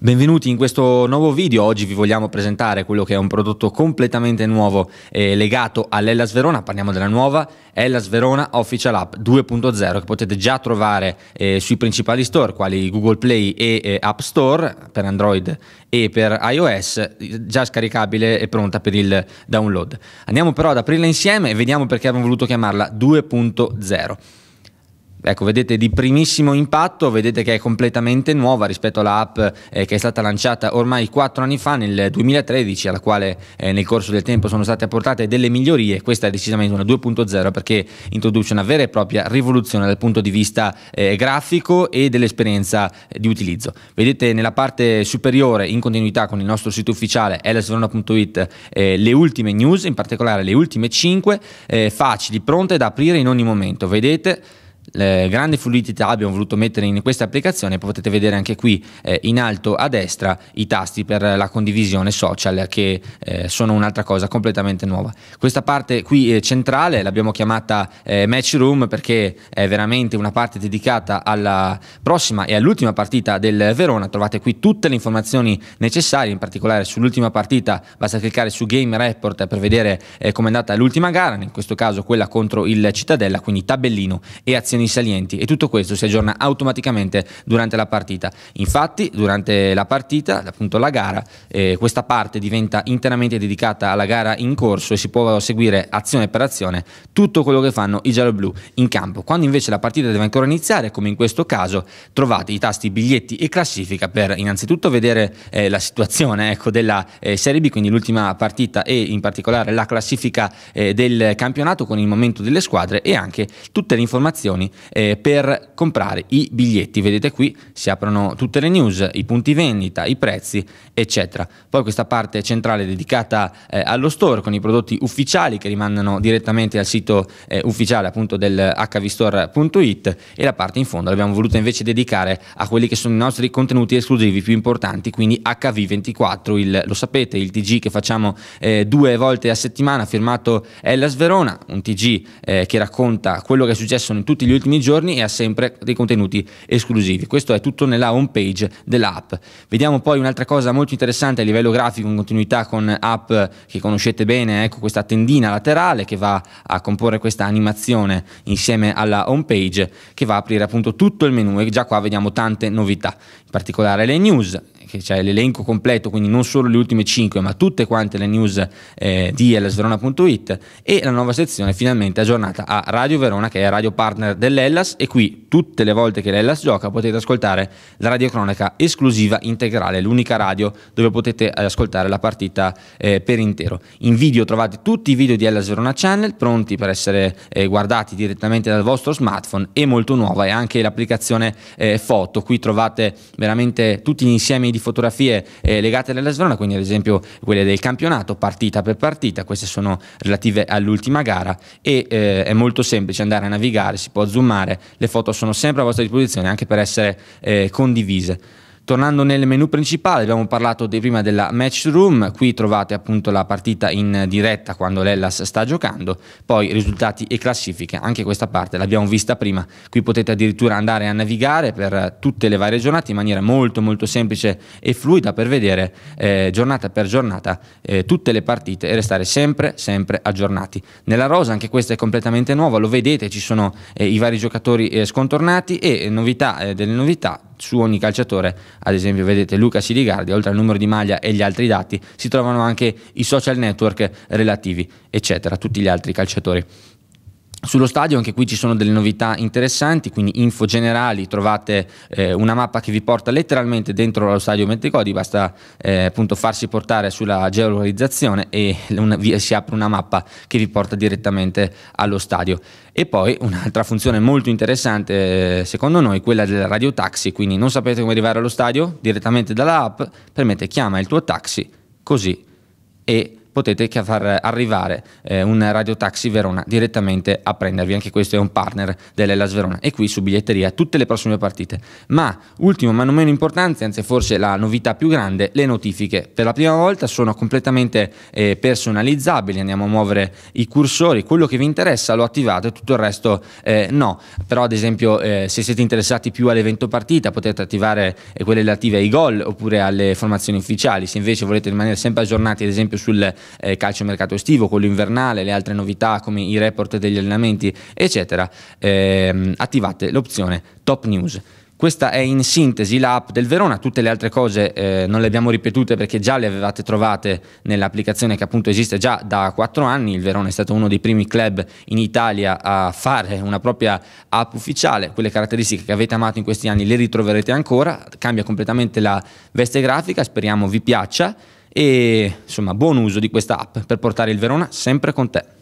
Benvenuti in questo nuovo video, oggi vi vogliamo presentare quello che è un prodotto completamente nuovo eh, legato all'Ellas Verona, parliamo della nuova Ellas Verona Official App 2.0 che potete già trovare eh, sui principali store quali Google Play e eh, App Store per Android e per iOS, già scaricabile e pronta per il download. Andiamo però ad aprirla insieme e vediamo perché abbiamo voluto chiamarla 2.0. Ecco, vedete di primissimo impatto, vedete che è completamente nuova rispetto all'app eh, che è stata lanciata ormai quattro anni fa, nel 2013, alla quale eh, nel corso del tempo sono state apportate delle migliorie. Questa è decisamente una 2.0 perché introduce una vera e propria rivoluzione dal punto di vista eh, grafico e dell'esperienza eh, di utilizzo. Vedete nella parte superiore, in continuità con il nostro sito ufficiale lsverona.it, eh, le ultime news, in particolare le ultime 5, eh, facili, pronte da aprire in ogni momento. Vedete? grande fluidità abbiamo voluto mettere in questa applicazione, potete vedere anche qui eh, in alto a destra i tasti per la condivisione social che eh, sono un'altra cosa completamente nuova. Questa parte qui eh, centrale l'abbiamo chiamata eh, match room perché è veramente una parte dedicata alla prossima e all'ultima partita del Verona, trovate qui tutte le informazioni necessarie, in particolare sull'ultima partita basta cliccare su Game Report per vedere eh, come è andata l'ultima gara, in questo caso quella contro il Cittadella, quindi tabellino e azione informazioni salienti e tutto questo si aggiorna automaticamente durante la partita. Infatti, durante la partita, appunto la gara, eh, questa parte diventa interamente dedicata alla gara in corso e si può seguire azione per azione tutto quello che fanno i gialloblu in campo. Quando invece la partita deve ancora iniziare, come in questo caso, trovate i tasti biglietti e classifica per innanzitutto vedere eh, la situazione ecco, della eh, Serie B, quindi l'ultima partita e in particolare la classifica eh, del campionato con il momento delle squadre e anche tutte le informazioni eh, per comprare i biglietti. Vedete qui si aprono tutte le news, i punti vendita, i prezzi, eccetera. Poi questa parte centrale dedicata eh, allo store con i prodotti ufficiali che rimandano direttamente al sito eh, ufficiale appunto del hvstore.it e la parte in fondo l'abbiamo voluta invece dedicare a quelli che sono i nostri contenuti esclusivi più importanti, quindi HV24, il, lo sapete, il TG che facciamo eh, due volte a settimana firmato Ellas Sverona, un TG eh, che racconta quello che è successo in tutti gli gli ultimi giorni e ha sempre dei contenuti esclusivi. Questo è tutto nella home page dell'app. Vediamo poi un'altra cosa molto interessante a livello grafico in continuità con app che conoscete bene, ecco questa tendina laterale che va a comporre questa animazione insieme alla home page che va a aprire appunto tutto il menu e già qua vediamo tante novità, in particolare le news, che c'è l'elenco completo, quindi non solo le ultime 5, ma tutte quante le news eh, di ellasverona.it e la nuova sezione finalmente aggiornata a Radio Verona, che è radio partner dell'Ellas e qui tutte le volte che l'Ellas gioca potete ascoltare la radio cronaca esclusiva integrale, l'unica radio dove potete eh, ascoltare la partita eh, per intero. In video trovate tutti i video di Ellas Verona Channel pronti per essere eh, guardati direttamente dal vostro smartphone e molto nuova è anche l'applicazione eh, foto, qui trovate veramente tutti gli insiemi di di fotografie eh, legate alla Sverona, quindi ad esempio quelle del campionato, partita per partita, queste sono relative all'ultima gara e eh, è molto semplice andare a navigare, si può zoomare, le foto sono sempre a vostra disposizione anche per essere eh, condivise. Tornando nel menu principale, abbiamo parlato di prima della match room, qui trovate appunto la partita in diretta quando l'Ellas sta giocando, poi risultati e classifiche, anche questa parte l'abbiamo vista prima, qui potete addirittura andare a navigare per tutte le varie giornate in maniera molto molto semplice e fluida per vedere eh, giornata per giornata eh, tutte le partite e restare sempre sempre aggiornati. Nella rosa anche questa è completamente nuova, lo vedete, ci sono eh, i vari giocatori eh, scontornati e novità eh, delle novità, su ogni calciatore, ad esempio vedete Luca Sirigardi, oltre al numero di maglia e gli altri dati, si trovano anche i social network relativi, eccetera, tutti gli altri calciatori. Sullo stadio anche qui ci sono delle novità interessanti, quindi info generali, trovate eh, una mappa che vi porta letteralmente dentro lo stadio Mentecodi, basta eh, appunto farsi portare sulla geolocalizzazione e una, vi, si apre una mappa che vi porta direttamente allo stadio. E poi un'altra funzione molto interessante eh, secondo noi, quella del radio taxi, quindi non sapete come arrivare allo stadio, direttamente dalla app, permette chiama il tuo taxi, così e potete far arrivare eh, un radiotaxi Verona direttamente a prendervi, anche questo è un partner dell'Elas Verona e qui su biglietteria tutte le prossime partite. Ma ultimo ma non meno importante, anzi forse la novità più grande, le notifiche. Per la prima volta sono completamente eh, personalizzabili, andiamo a muovere i cursori, quello che vi interessa lo attivate, tutto il resto eh, no. Però ad esempio eh, se siete interessati più all'evento partita potete attivare eh, quelle relative ai gol oppure alle formazioni ufficiali, se invece volete rimanere sempre aggiornati ad esempio sul eh, calcio mercato estivo, quello invernale, le altre novità come i report degli allenamenti, eccetera, ehm, attivate l'opzione Top News. Questa è in sintesi l'app del Verona, tutte le altre cose eh, non le abbiamo ripetute perché già le avevate trovate nell'applicazione che appunto esiste già da 4 anni, il Verona è stato uno dei primi club in Italia a fare una propria app ufficiale, quelle caratteristiche che avete amato in questi anni le ritroverete ancora, cambia completamente la veste grafica, speriamo vi piaccia e insomma buon uso di questa app per portare il Verona sempre con te.